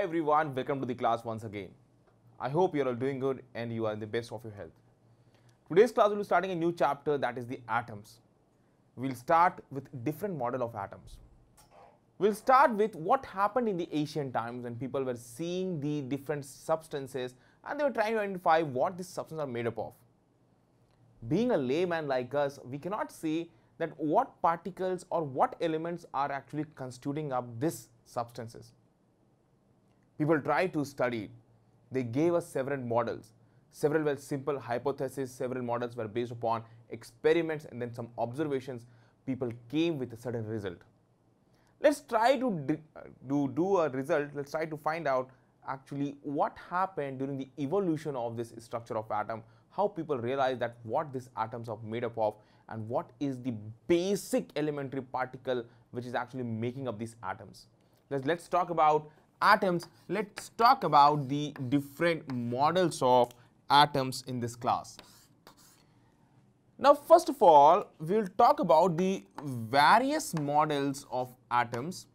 Hi everyone, welcome to the class once again. I hope you're all doing good and you are in the best of your health. Today's class will be starting a new chapter that is the atoms. We'll start with different model of atoms. We'll start with what happened in the ancient times when people were seeing the different substances and they were trying to identify what these substances are made up of. Being a layman like us, we cannot see that what particles or what elements are actually constituting up these substances people tried to study, they gave us several models. Several were simple hypotheses, several models were based upon experiments and then some observations. People came with a certain result. Let's try to do, do a result, let's try to find out actually what happened during the evolution of this structure of atom, how people realize that what these atoms are made up of and what is the basic elementary particle which is actually making up these atoms. Let's, let's talk about atoms, let's talk about the different models of atoms in this class. Now, first of all, we will talk about the various models of atoms.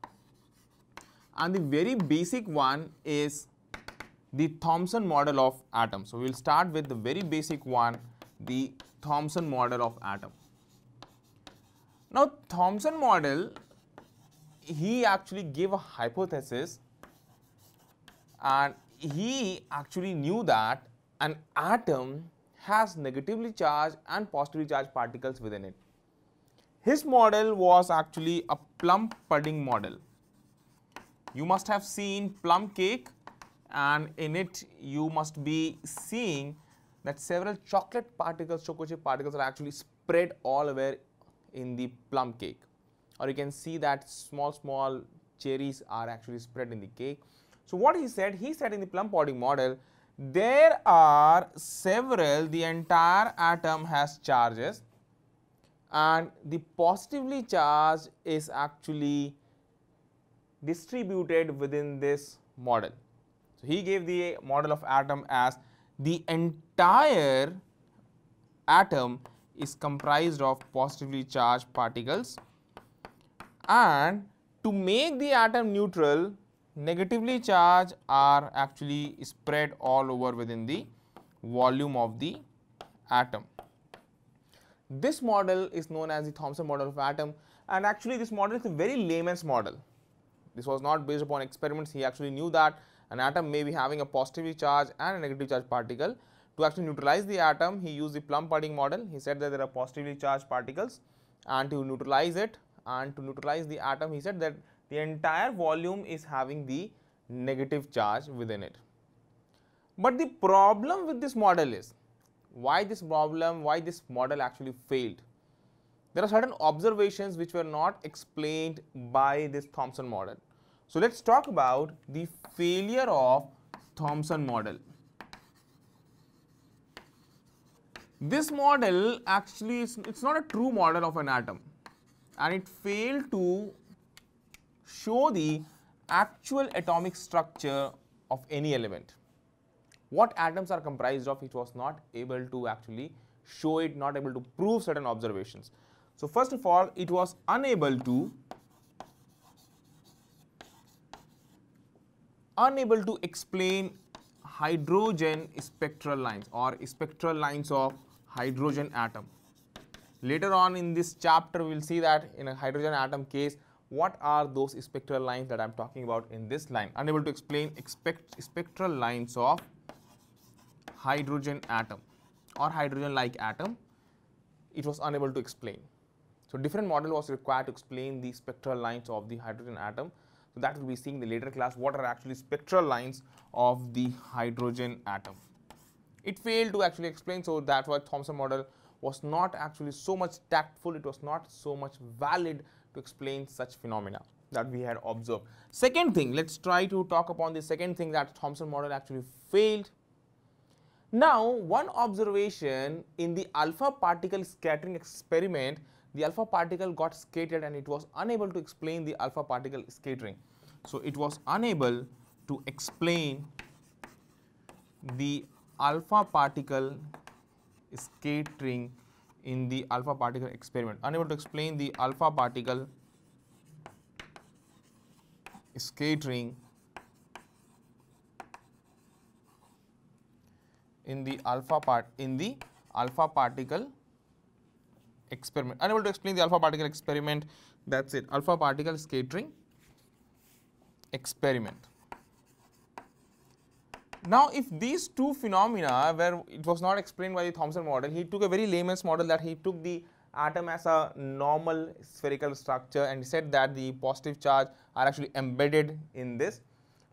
And the very basic one is the Thomson model of atom. So, we will start with the very basic one, the Thomson model of atom. Now, Thomson model, he actually gave a hypothesis and he actually knew that an atom has negatively charged and positively charged particles within it. His model was actually a plum pudding model. You must have seen plum cake and in it you must be seeing that several chocolate particles, chocolate chip particles are actually spread all over in the plum cake. Or you can see that small, small cherries are actually spread in the cake. So, what he said? He said in the plum pudding model, there are several, the entire atom has charges and the positively charged is actually distributed within this model. So, he gave the model of atom as the entire atom is comprised of positively charged particles and to make the atom neutral negatively charged are actually spread all over within the volume of the atom. This model is known as the Thomson model of atom and actually this model is a very layman's model. This was not based upon experiments, he actually knew that an atom may be having a positively charged and a negatively charged particle. To actually neutralize the atom, he used the Plum Pudding model. He said that there are positively charged particles and to neutralize it and to neutralize the atom, he said that the entire volume is having the negative charge within it. But the problem with this model is, why this problem, why this model actually failed? There are certain observations which were not explained by this Thomson model. So, let us talk about the failure of Thomson model. This model actually is it's not a true model of an atom and it failed to show the actual atomic structure of any element. What atoms are comprised of, it was not able to actually show it, not able to prove certain observations. So, first of all, it was unable to unable to explain hydrogen spectral lines or spectral lines of hydrogen atom. Later on in this chapter, we will see that in a hydrogen atom case, what are those spectral lines that I'm talking about in this line? Unable to explain expect, spectral lines of hydrogen atom or hydrogen-like atom, it was unable to explain. So, different model was required to explain the spectral lines of the hydrogen atom. So, that will be seeing the later class what are actually spectral lines of the hydrogen atom. It failed to actually explain, so that's why Thomson model was not actually so much tactful, it was not so much valid to explain such phenomena that we had observed. Second thing, let's try to talk upon the second thing that Thomson model actually failed. Now, one observation in the alpha particle scattering experiment, the alpha particle got scattered and it was unable to explain the alpha particle scattering. So, it was unable to explain the alpha particle scattering in the alpha particle experiment. Unable to explain the alpha particle scattering in the alpha part in the alpha particle experiment. Unable to explain the alpha particle experiment. That's it. Alpha particle scattering experiment. Now, if these two phenomena where it was not explained by the Thomson model, he took a very layman's model that he took the atom as a normal spherical structure and said that the positive charge are actually embedded in this.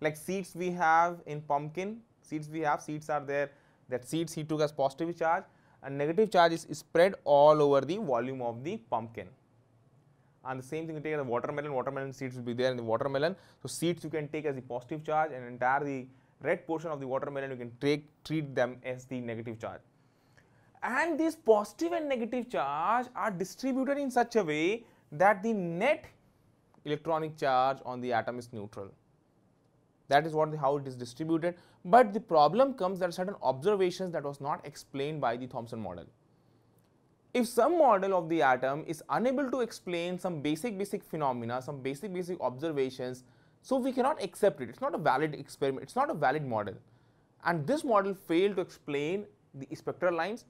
Like seeds we have in pumpkin, seeds we have, seeds are there that seeds he took as positive charge and negative charge is spread all over the volume of the pumpkin. And the same thing you take the watermelon, watermelon seeds will be there in the watermelon. So, seeds you can take as the positive charge and entire the red portion of the watermelon, you can take, treat them as the negative charge. And these positive and negative charge are distributed in such a way that the net electronic charge on the atom is neutral. That is what the, how it is distributed. But the problem comes that certain observations that was not explained by the Thomson model. If some model of the atom is unable to explain some basic basic phenomena, some basic basic observations so we cannot accept it. It's not a valid experiment. It's not a valid model. And this model failed to explain the spectral lines.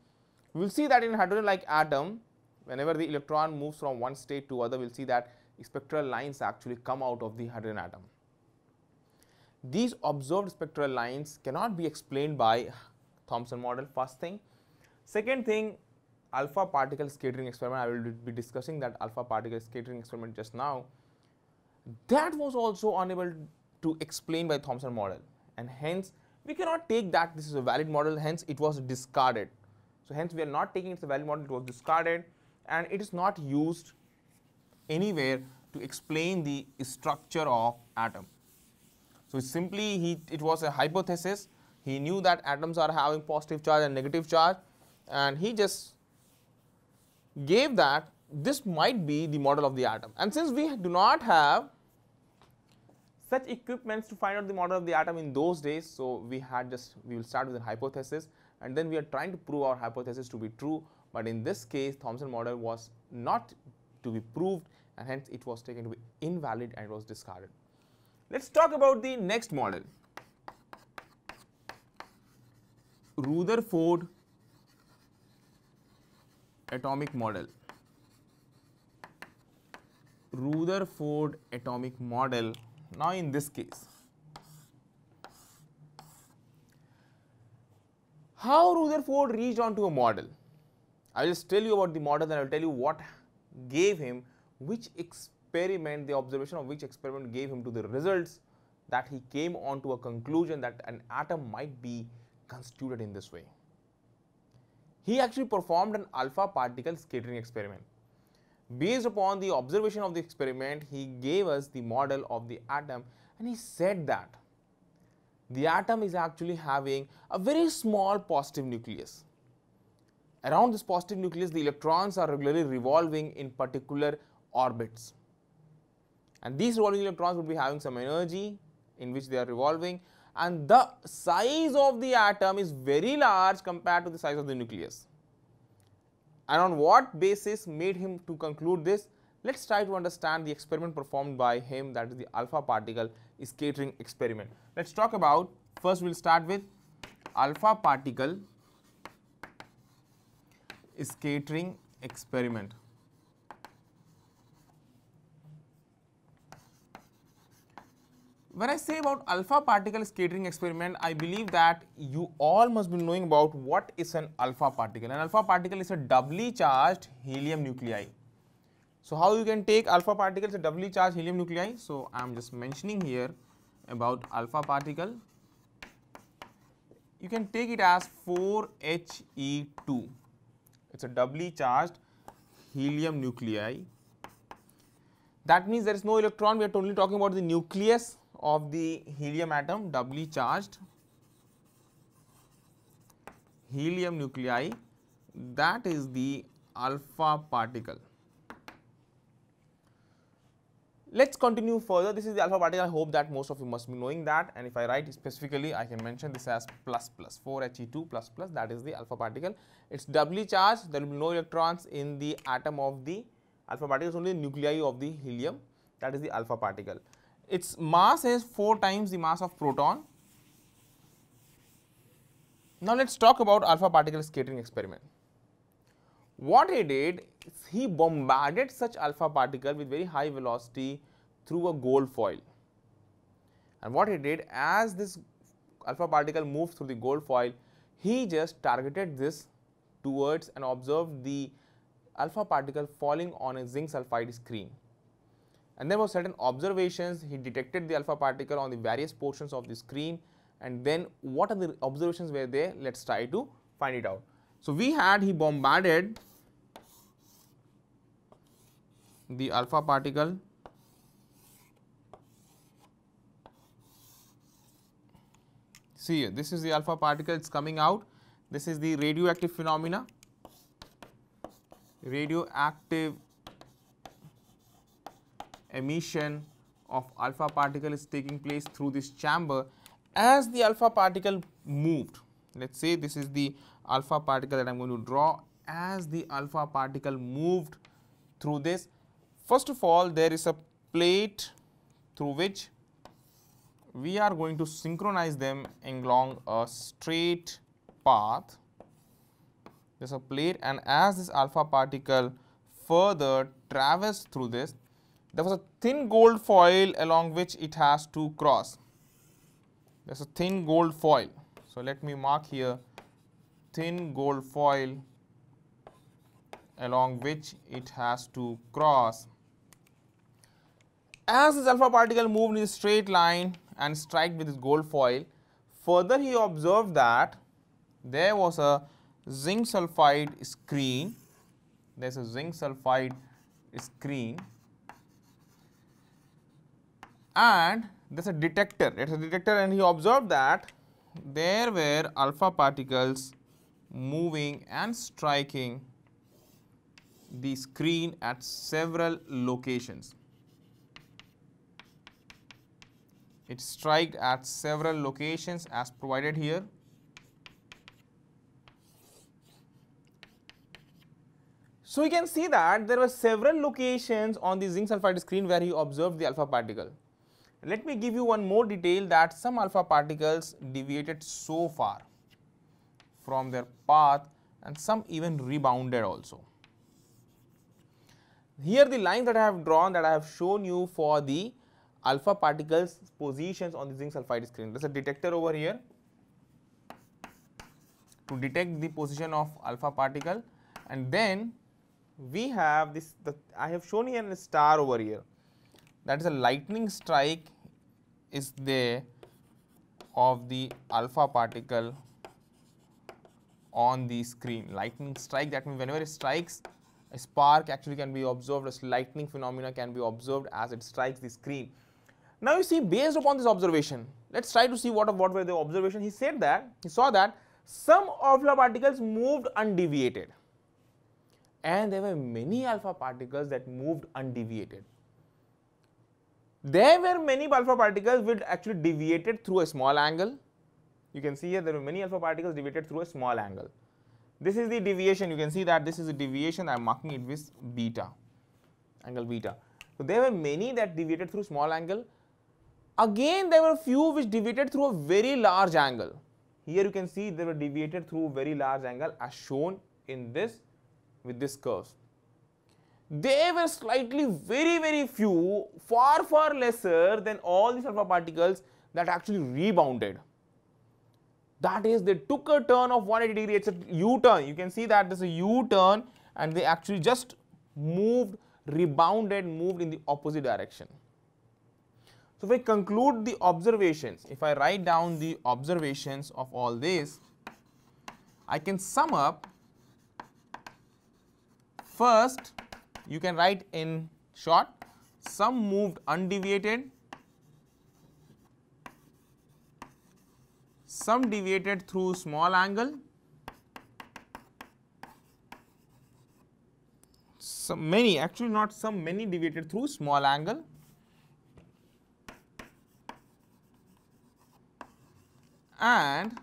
We will see that in hydrogen-like atom, whenever the electron moves from one state to other, we will see that spectral lines actually come out of the hydrogen atom. These observed spectral lines cannot be explained by Thomson model, first thing. Second thing, alpha particle scattering experiment, I will be discussing that alpha particle scattering experiment just now. That was also unable to explain by Thomson model and hence we cannot take that this is a valid model hence it was discarded. So hence we are not taking it as a valid model it was discarded and it is not used anywhere to explain the structure of atom. So simply he it was a hypothesis he knew that atoms are having positive charge and negative charge and he just gave that this might be the model of the atom and since we do not have such equipments to find out the model of the atom in those days. So, we had just we will start with a hypothesis and then we are trying to prove our hypothesis to be true, but in this case Thomson model was not to be proved and hence it was taken to be invalid and was discarded. Let us talk about the next model Rutherford atomic model. Rutherford atomic model now, in this case, how Rutherford reached onto a model? I will just tell you about the model and I will tell you what gave him which experiment, the observation of which experiment gave him to the results that he came onto a conclusion that an atom might be constituted in this way. He actually performed an alpha particle scattering experiment. Based upon the observation of the experiment, he gave us the model of the atom and he said that the atom is actually having a very small positive nucleus. Around this positive nucleus, the electrons are regularly revolving in particular orbits. And these revolving electrons would be having some energy in which they are revolving and the size of the atom is very large compared to the size of the nucleus. And on what basis made him to conclude this? Let's try to understand the experiment performed by him that is the alpha particle scattering experiment. Let's talk about first we'll start with alpha particle scattering experiment. when I say about alpha particle scattering experiment, I believe that you all must be knowing about what is an alpha particle. An alpha particle is a doubly charged helium nuclei. So how you can take alpha particles a doubly charged helium nuclei? So I am just mentioning here about alpha particle. You can take it as 4He2. It's a doubly charged helium nuclei. That means there is no electron, we are only talking about the nucleus of the helium atom doubly charged helium nuclei that is the alpha particle. Let us continue further this is the alpha particle I hope that most of you must be knowing that and if I write specifically I can mention this as plus plus 4He2 plus plus that is the alpha particle. It is doubly charged there will be no electrons in the atom of the alpha particle only nuclei of the helium that is the alpha particle its mass is 4 times the mass of proton. Now, let us talk about alpha particle scattering experiment. What he did is he bombarded such alpha particle with very high velocity through a gold foil. And what he did as this alpha particle moved through the gold foil, he just targeted this towards and observed the alpha particle falling on a zinc sulfide screen. And there were certain observations, he detected the alpha particle on the various portions of the screen and then what are the observations were there, let us try to find it out. So, we had he bombarded the alpha particle see this is the alpha particle it's coming out this is the radioactive phenomena radioactive emission of alpha particle is taking place through this chamber as the alpha particle moved. Let us say this is the alpha particle that I am going to draw as the alpha particle moved through this. First of all, there is a plate through which we are going to synchronize them along a straight path. There is a plate and as this alpha particle further traverses through this, there was a thin gold foil along which it has to cross. There's a thin gold foil. So let me mark here thin gold foil along which it has to cross. As this alpha particle moved in a straight line and struck with this gold foil, further he observed that there was a zinc sulfide screen, there is a zinc sulfide screen and there's a detector It's a detector and he observed that there were alpha particles moving and striking the screen at several locations it striked at several locations as provided here So we can see that there were several locations on the zinc sulfide screen where he observed the alpha particle. Let me give you one more detail that some alpha particles deviated so far from their path and some even rebounded also. Here the line that I have drawn that I have shown you for the alpha particles positions on the zinc sulfide screen. There is a detector over here to detect the position of alpha particle and then we have this the, I have shown here a star over here that is a lightning strike is there of the alpha particle on the screen. Lightning strike that means whenever it strikes a spark actually can be observed as lightning phenomena can be observed as it strikes the screen. Now you see based upon this observation let us try to see what, what were the observation he said that he saw that some alpha particles moved undeviated and there were many alpha particles that moved undeviated. There were many alpha particles which actually deviated through a small angle. You can see here there were many alpha particles deviated through a small angle. This is the deviation, you can see that this is a deviation, I am marking it with beta, angle beta. So, there were many that deviated through small angle. Again, there were few which deviated through a very large angle. Here you can see they were deviated through very large angle as shown in this with this curve they were slightly very very few far far lesser than all the alpha particles that actually rebounded. That is they took a turn of 180 degree it's a U-turn you can see that this is a U-turn and they actually just moved rebounded moved in the opposite direction. So, if I conclude the observations, if I write down the observations of all this, I can sum up first you can write in short sum moved undeviated sum deviated through small angle some many actually not some many deviated through small angle and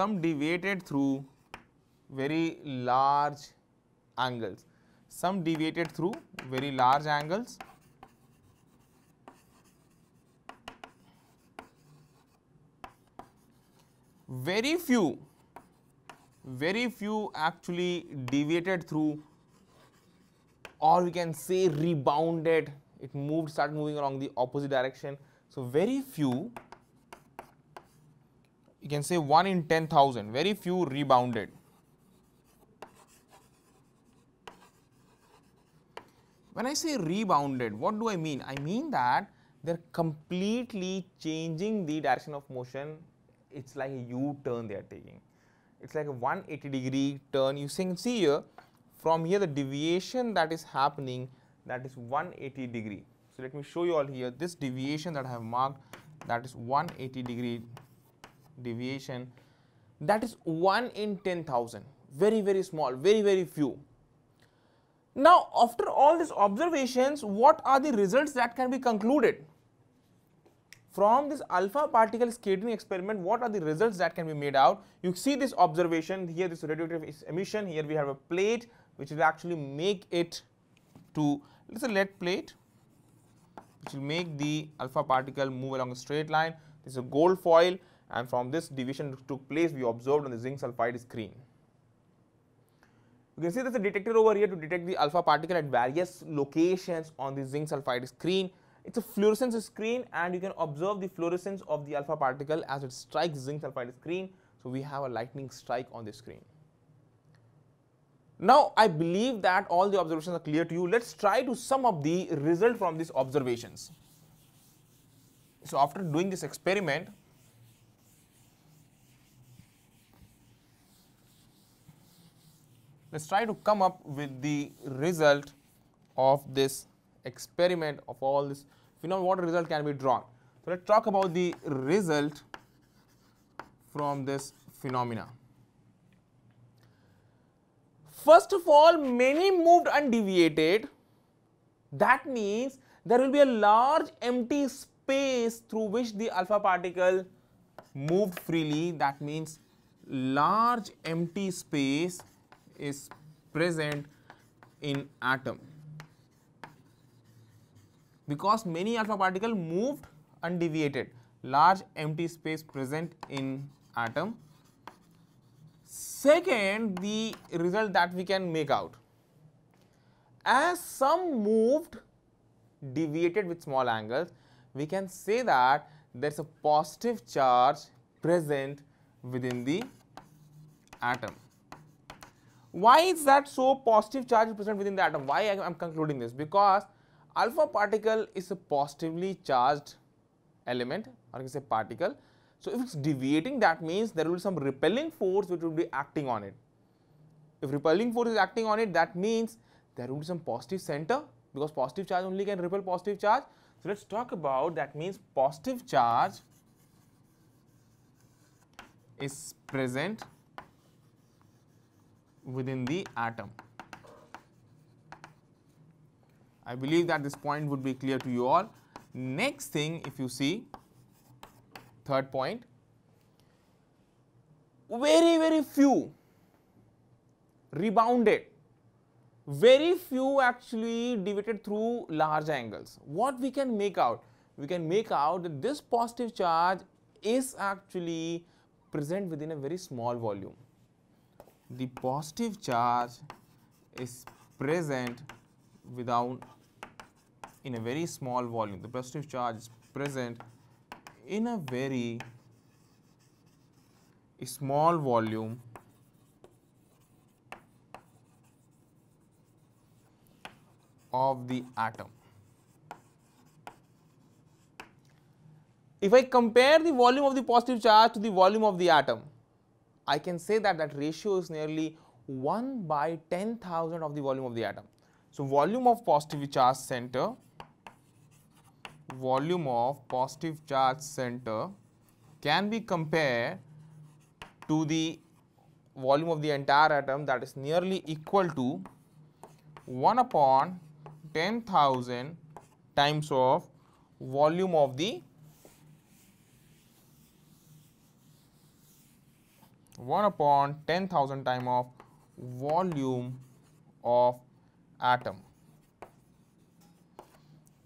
some deviated through very large angles some deviated through very large angles very few very few actually deviated through or we can say rebounded it moved started moving along the opposite direction so very few you can say 1 in 10,000, very few rebounded. When I say rebounded, what do I mean? I mean that they are completely changing the direction of motion, it is like a U turn they are taking. It is like a 180 degree turn, you can see here, from here the deviation that is happening that is 180 degree. So, let me show you all here this deviation that I have marked that is 180 degree deviation that is 1 in 10,000 very very small very very few now after all these observations what are the results that can be concluded from this alpha particle scattering experiment what are the results that can be made out you see this observation here this radioactive emission here we have a plate which will actually make it to let's say lead plate which will make the alpha particle move along a straight line this is a gold foil and from this division took place we observed on the zinc sulfide screen. You can see there's a detector over here to detect the alpha particle at various locations on the zinc sulfide screen. It's a fluorescence screen and you can observe the fluorescence of the alpha particle as it strikes zinc sulfide screen. So, we have a lightning strike on the screen. Now, I believe that all the observations are clear to you. Let's try to sum up the result from these observations. So, after doing this experiment, Let us try to come up with the result of this experiment of all this phenomena, what result can be drawn. So, let us talk about the result from this phenomena. First of all, many moved undeviated. That means there will be a large empty space through which the alpha particle moved freely. That means large empty space is present in atom because many alpha particle moved undeviated large empty space present in atom. Second the result that we can make out as some moved deviated with small angles we can say that there is a positive charge present within the atom. Why is that so positive charge is present within the atom? Why I am concluding this? Because alpha particle is a positively charged element or you say particle. So, if it is deviating that means there will be some repelling force which will be acting on it. If repelling force is acting on it that means there will be some positive center because positive charge only can repel positive charge. So, let us talk about that means positive charge is present within the atom. I believe that this point would be clear to you all. Next thing if you see, third point, very very few rebounded, very few actually deviated through large angles. What we can make out? We can make out that this positive charge is actually present within a very small volume the positive charge is present without in a very small volume the positive charge is present in a very small volume of the atom. If I compare the volume of the positive charge to the volume of the atom, I can say that that ratio is nearly 1 by 10,000 of the volume of the atom. So, volume of positive charge center, volume of positive charge center can be compared to the volume of the entire atom that is nearly equal to 1 upon 10,000 times of volume of the 1 upon 10,000 time of volume of atom.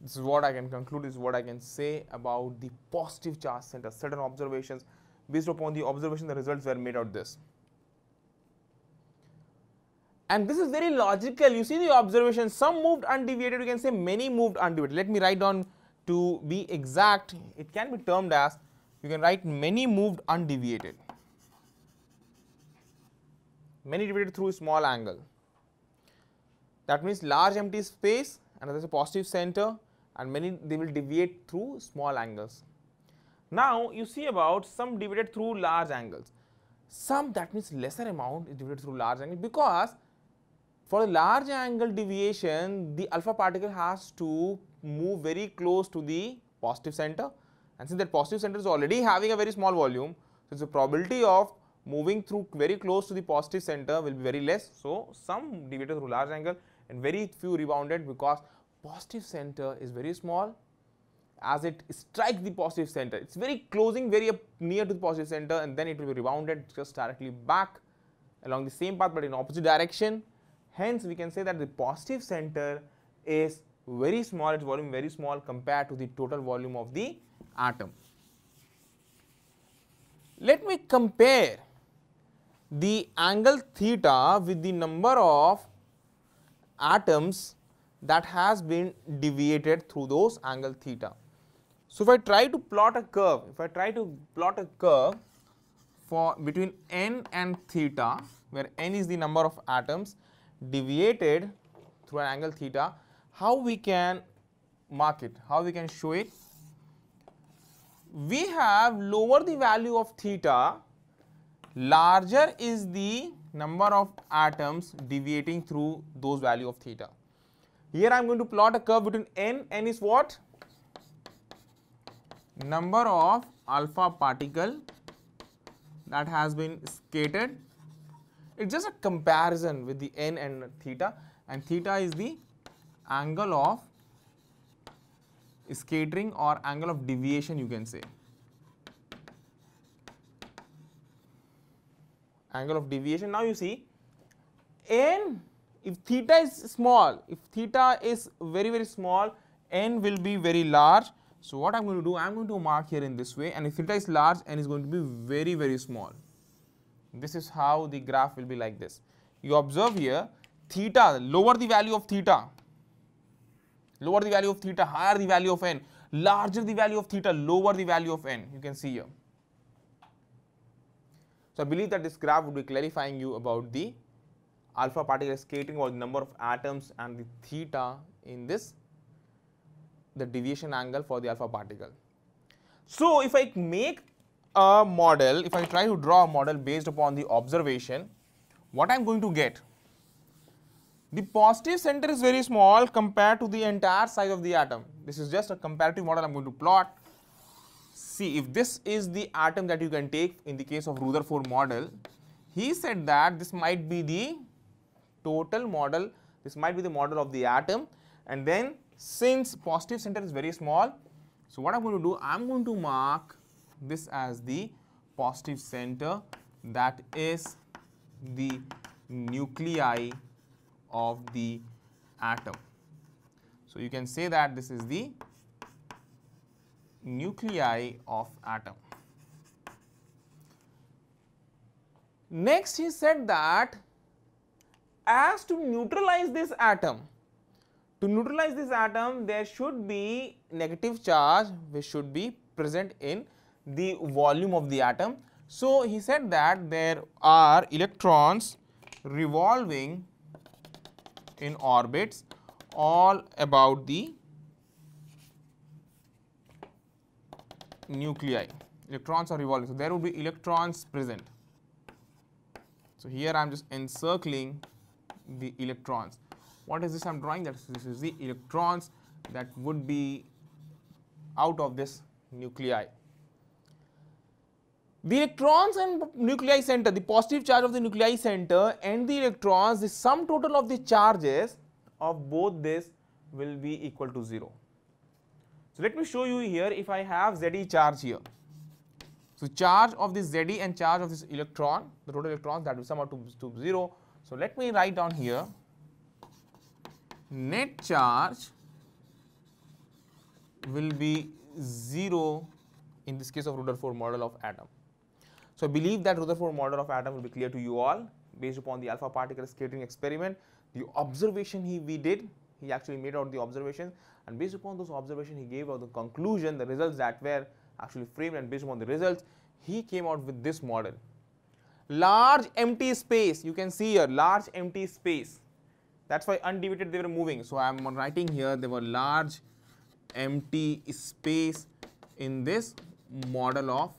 This is what I can conclude, is what I can say about the positive charge center. Certain observations, based upon the observation, the results were made out this. And this is very logical. You see the observation, some moved undeviated, you can say many moved undeviated. Let me write down to be exact, it can be termed as, you can write many moved undeviated many divided through small angle. That means large empty space and there is a positive center and many they will deviate through small angles. Now you see about some divided through large angles. Some that means lesser amount is divided through large angle because for a large angle deviation the alpha particle has to move very close to the positive center and since that positive center is already having a very small volume so the probability of moving through very close to the positive center will be very less. So, some deviated through large angle and very few rebounded because positive center is very small as it strikes the positive center. It is very closing very near to the positive center and then it will be rebounded just directly back along the same path but in opposite direction. Hence, we can say that the positive center is very small, its volume very small compared to the total volume of the atom. Let me compare the angle theta with the number of atoms that has been deviated through those angle theta. So, if I try to plot a curve, if I try to plot a curve for between n and theta where n is the number of atoms deviated through an angle theta, how we can mark it, how we can show it? We have lower the value of theta larger is the number of atoms deviating through those value of theta. Here I am going to plot a curve between n, n is what? Number of alpha particle that has been skated. It's just a comparison with the n and theta and theta is the angle of scattering or angle of deviation you can say. angle of deviation. Now you see n if theta is small, if theta is very very small, n will be very large. So what I am going to do, I am going to mark here in this way and if theta is large, n is going to be very very small. This is how the graph will be like this. You observe here theta, lower the value of theta, lower the value of theta, higher the value of n, larger the value of theta, lower the value of n, you can see here. So, I believe that this graph would be clarifying you about the alpha particle scattering or the number of atoms and the theta in this the deviation angle for the alpha particle. So, if I make a model, if I try to draw a model based upon the observation, what I am going to get? The positive center is very small compared to the entire size of the atom. This is just a comparative model I am going to plot see if this is the atom that you can take in the case of Rutherford model, he said that this might be the total model, this might be the model of the atom and then since positive center is very small, so what I'm going to do, I'm going to mark this as the positive center that is the nuclei of the atom. So you can say that this is the nuclei of atom. Next he said that as to neutralize this atom, to neutralize this atom there should be negative charge which should be present in the volume of the atom. So he said that there are electrons revolving in orbits all about the nuclei. Electrons are revolving. So, there would be electrons present. So, here I am just encircling the electrons. What is this I am drawing? that. this is the electrons that would be out of this nuclei. The electrons and nuclei center, the positive charge of the nuclei center and the electrons, the sum total of the charges of both this will be equal to 0. So let me show you here if I have Ze charge here. So charge of this Ze and charge of this electron, the total electrons that will sum up to, to 0. So let me write down here net charge will be 0 in this case of Rutherford model of atom. So I believe that Rutherford model of atom will be clear to you all based upon the alpha particle scattering experiment, the observation he, we did he actually made out the observations and based upon those observations he gave out the conclusion, the results that were actually framed and based upon the results he came out with this model. Large empty space, you can see here large empty space that is why undivided they were moving. So, I am writing here there were large empty space in this model of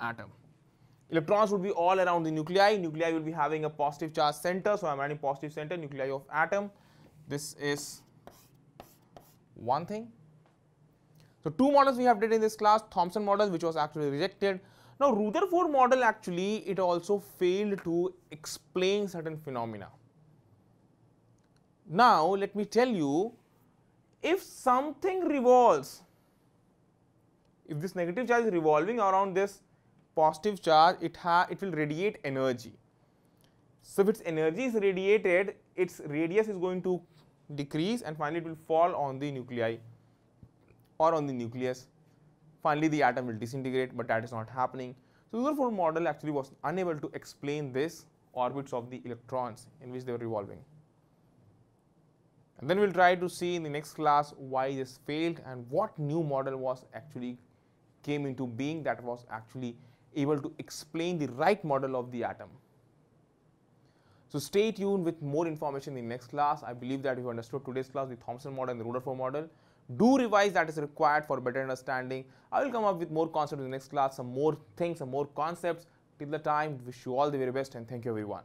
atom. Electrons would be all around the nuclei, nuclei will be having a positive charge center. So, I am writing positive center nuclei of atom this is one thing. So, two models we have did in this class, Thomson model which was actually rejected. Now, Rutherford model actually it also failed to explain certain phenomena. Now, let me tell you if something revolves, if this negative charge is revolving around this positive charge, it, it will radiate energy. So if its energy is radiated, its radius is going to decrease and finally it will fall on the nuclei or on the nucleus. Finally, the atom will disintegrate, but that is not happening. So Rutherford model actually was unable to explain this orbits of the electrons in which they were revolving. And then we will try to see in the next class why this failed and what new model was actually came into being that was actually able to explain the right model of the atom. So stay tuned with more information in the next class. I believe that you understood today's class, the Thompson model and the Rutherford model. Do revise that is required for better understanding. I will come up with more concepts in the next class, some more things, some more concepts. Till the time, wish you all the very best and thank you everyone.